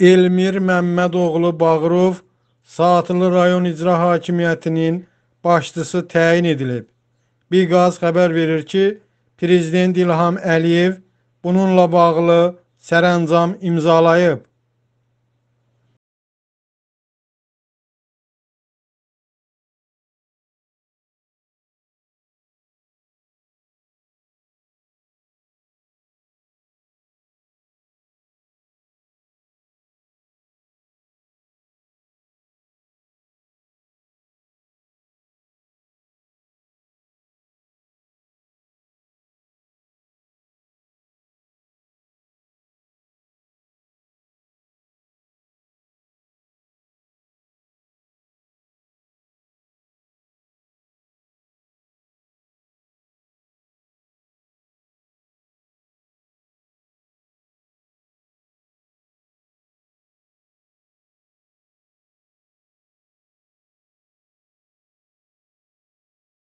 Elmir Məmmədoğlu Bağırov Saatlı rayon icra hakimiyyətinin başçısı təyin edilib. Biqaz xəbər verir ki, prezident İlham Əliyev bununla bağlı sərəncam imzalayıb.